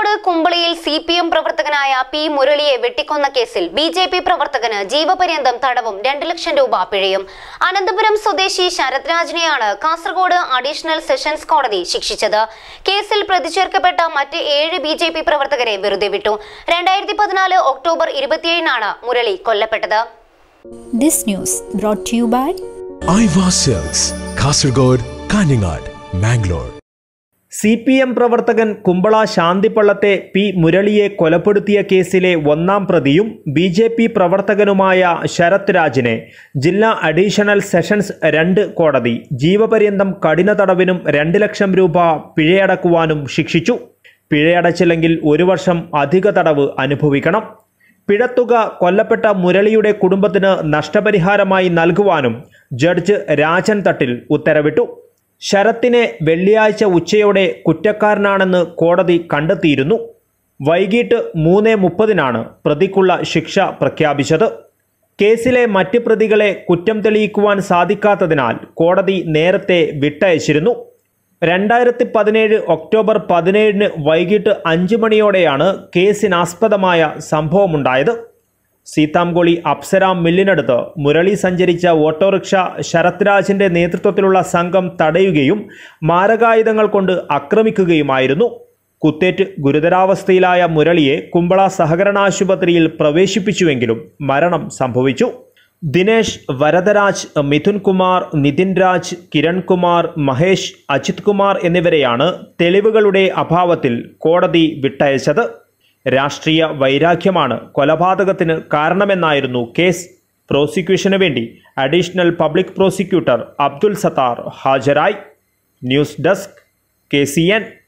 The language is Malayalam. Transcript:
കോഴിക്കോട് കുമ്പളിയിൽ സി പി എം പ്രവർത്തകനായ പി മുരളിയെ വെട്ടിക്കൊന്ന കേസിൽ ബി ജെ പി പ്രവർത്തകന് ജീവപര്യന്തം തടവും രണ്ട് ലക്ഷം രൂപ പിഴയും അനന്തപുരം സ്വദേശി ശരത്രാജിനെയാണ് കാസർഗോഡ് അഡീഷണൽ സെഷൻസ് കോടതി ശിക്ഷിച്ചത് കേസിൽ പ്രതിചേർക്കപ്പെട്ട മറ്റ് ഏഴ് ബി ജെ പി പ്രവർത്തകരെ വെറുതെ വിട്ടു രണ്ടായിരത്തി പതിനാല് ഒക്ടോബർ ഇരുപത്തിയേഴിനാണ് മുരളി കൊല്ലപ്പെട്ടത് Kasaragod Kanhangad Mangalore C P M പ്രവർത്തകൻ കുമ്പള ശാന്തിപ്പള്ളത്തെ പി മുരളിയെ കൊലപ്പെടുത്തിയ കേസിലെ ഒന്നാം പ്രതിയും ബി ജെ പി പ്രവർത്തകനുമായ ശരത് രാജിനെ ജില്ലാ അഡീഷണൽ സെഷൻസ് രണ്ട് കോടതി ജീവപര്യന്തം കഠിന തടവിനും രണ്ട് ലക്ഷം രൂപ പിഴയടക്കുവാനും ശിക്ഷിച്ചു പിഴയടച്ചില്ലെങ്കിൽ ഒരു വർഷം അധിക തടവ് അനുഭവിക്കണം പിഴത്തുക കൊല്ലപ്പെട്ട മുരളിയുടെ കുടുംബത്തിന് നഷ്ടപരിഹാരമായി നൽകുവാനും ജഡ്ജ് രാജൻ തട്ടിൽ ഉത്തരവിട്ടു ശരത്തിനെ വെള്ളിയാഴ്ച ഉച്ചയോടെ കുറ്റക്കാരനാണെന്ന് കോടതി കണ്ടെത്തിയിരുന്നു വൈകിട്ട് മൂന്ന് മുപ്പതിനാണ് പ്രതിക്കുള്ള ശിക്ഷ പ്രഖ്യാപിച്ചത് കേസിലെ മറ്റ് പ്രതികളെ കുറ്റം തെളിയിക്കുവാൻ സാധിക്കാത്തതിനാൽ കോടതി നേരത്തെ വിട്ടയച്ചിരുന്നു രണ്ടായിരത്തി പതിനേഴ് ഒക്ടോബർ പതിനേഴിന് വൈകിട്ട് അഞ്ച് മണിയോടെയാണ് കേസിനാസ്പദമായ സംഭവമുണ്ടായത് സീതാംകോളി അപ്സര മില്ലിനടുത്ത് മുരളി സഞ്ചരിച്ച ഓട്ടോറിക്ഷ ശരത്രാജിൻ്റെ നേതൃത്വത്തിലുള്ള സംഘം തടയുകയും മാരകായുധങ്ങൾ കൊണ്ട് ആക്രമിക്കുകയുമായിരുന്നു കുത്തേറ്റ് ഗുരുതരാവസ്ഥയിലായ മുരളിയെ കുമ്പള സഹകരണ ആശുപത്രിയിൽ പ്രവേശിപ്പിച്ചുവെങ്കിലും മരണം സംഭവിച്ചു ദിനേശ് വരദരാജ് മിഥുൻ കുമാർ നിതിൻ രാജ് കിരൺകുമാർ മഹേഷ് അജിത് കുമാർ എന്നിവരെയാണ് തെളിവുകളുടെ അഭാവത്തിൽ കോടതി വിട്ടയച്ചത് രാഷ്ട്രീയ വൈരാഗ്യമാണ് കൊലപാതകത്തിന് കാരണമെന്നായിരുന്നു കേസ് പ്രോസിക്യൂഷന് വേണ്ടി additional public prosecutor Abdul Sathar ഹാജരായി ന്യൂസ് ഡെസ്ക് കെ